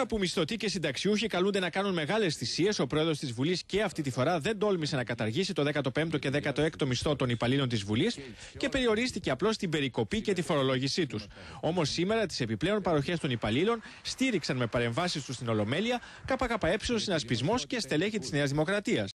Τώρα που μισθωτοί και συνταξιούχοι καλούνται να κάνουν μεγάλες θυσίες, ο πρόεδρος της Βουλής και αυτή τη φορά δεν τόλμησε να καταργήσει το 15ο και 16ο μισθό των υπαλλήλων της Βουλής και περιορίστηκε απλώς στην περικοπή και τη φορολόγησή τους. Όμως σήμερα τις επιπλέον παροχές των υπαλλήλων στήριξαν με παρεμβάσεις τους στην Ολομέλεια ΚΚΕ συνασπισμός και στελέχη της Νέας Δημοκρατίας.